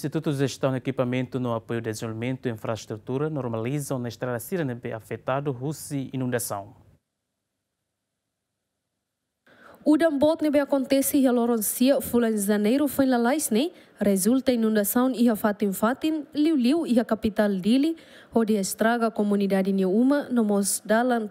Institutos de Gestão de Equipamento no Apoio ao Desenvolvimento e Infraestrutura normalizam na estrada síria afetado rússia inundação. O dambot acontece em a Loroncia, fula de janeiro, foi lá laisne, né? resulta inundação e a fatin fatin, liu liu e a capital dele, onde estraga a comunidade nenhuma, no mos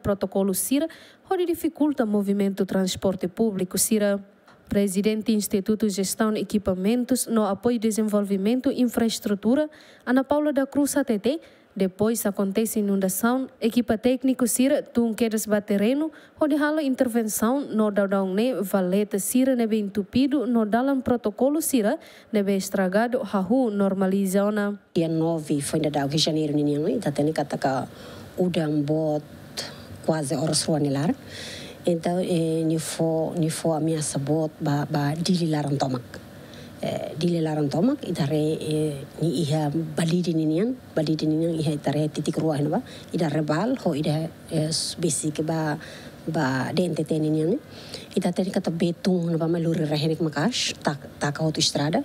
protocolo sira, onde dificulta o movimento transporte público sira presidente do Instituto de Gestão de Equipamentos no Apoio Desenvolvimento e Infraestrutura, Ana Paula da Cruz ATT, depois acontece inundação, equipa técnica Cira Tunquedas Baterreno, onde rala intervenção no Daudauné Valeta Cira nebe entupido no Dalam Protocolo Cira nebe estragado Rahu normalizona. Dia 9 foi da Rio de Janeiro, Ninhão, e está tendo que atacar o Dambot quase horas ruanilar. entaw e eh, ni fo ni fo amia sabot ba ba dili laran tomak eh, dili laran tomak idare eh, ni iha balidi ni balidi ni nian iha idare titik ruah ba idare bal ho ida eh, basic ba ba dente teni nian ita teni kata betung ba maluri rahenek makash tak tak ho tu estrada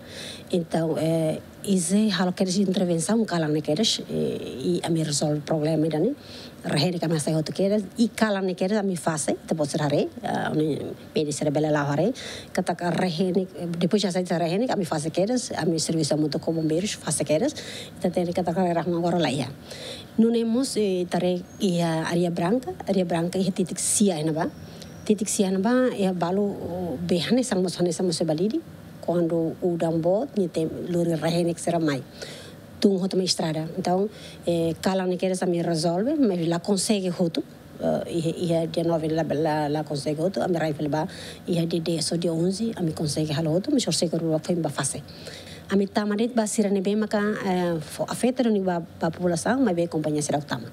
então eh, ize halo keres intervenção kalan ne keres eh, i e a me resolve problema idane regerica ma sai kere i kala ne kere mi fase te pot serare eh, oni medi serebele la hare kata ka regeric depois já sai regeric mi fase kere a mi serviço muito como bombeiros fase kere ta tene kata ka rahma goro la ia nun eh, tare ia aria branca aria branca ia titik sia enaba titik sia enaba ia balu oh, behane sang mosone sang mosebalidi quando udang bot ni tem lori regeric seramai mai tum hota eh, me estrada. Então, eh, cala não quer me resolve, mas lá consegue roto. e dia 9 la la la consegue outro a minha raiva e ia dia 10 ou dia 11 a me consegue halo eu me que seguro foi ba fase a minha tamarit de sira ne bem maka afeta ni ba ba população mas bem companhia sira utama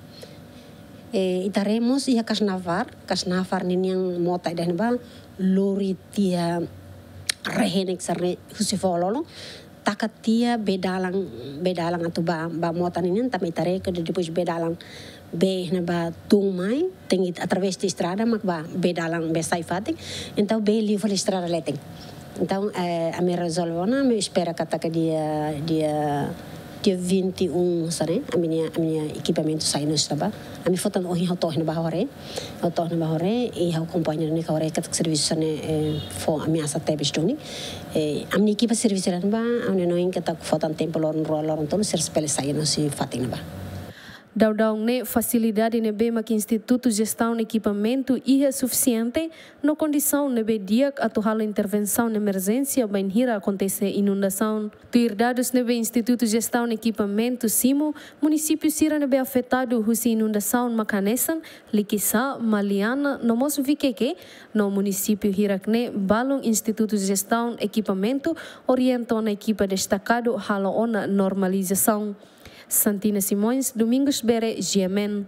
e itaremos ia kasnavar kasnavar ni eh, yang mota dan ba lori a rehenek sare husifololo takatia bedalang bedalang atau ba ba motan ini tam itare ke depois bedalang be na ba tung mai tem através de strada mak ba bedalang be sai fatik então be livro strada leting então eh, a me resolvona me espera kata ke dia dia 21 sare aminya aminya equipamento sainus taba ami fotan ohi ho tohna ba hore ho tohna ba hore e ha kompanyer ni kawre kat service sane e, fo ami asa te bistoni e amni equipa service ran ba amne noin katak fotan tempo lorn rolor ton ser spele sainus fatin ba Daudão ne facilidade ne bema que Instituto Gestão de Equipamento e é suficiente na condição ne be dia atual intervenção de emergência bem hira acontecer inundação. Tuir dados ne be Instituto Gestão de Equipamento Simo, município sira ne be afetado husi inundação makanesan, liquisa maliana, no moço no município hirakne balon Instituto Gestão Equipamento orientou na equipa destacado halo ona normalização. Santina Simões, Domingos Bere, Giamen.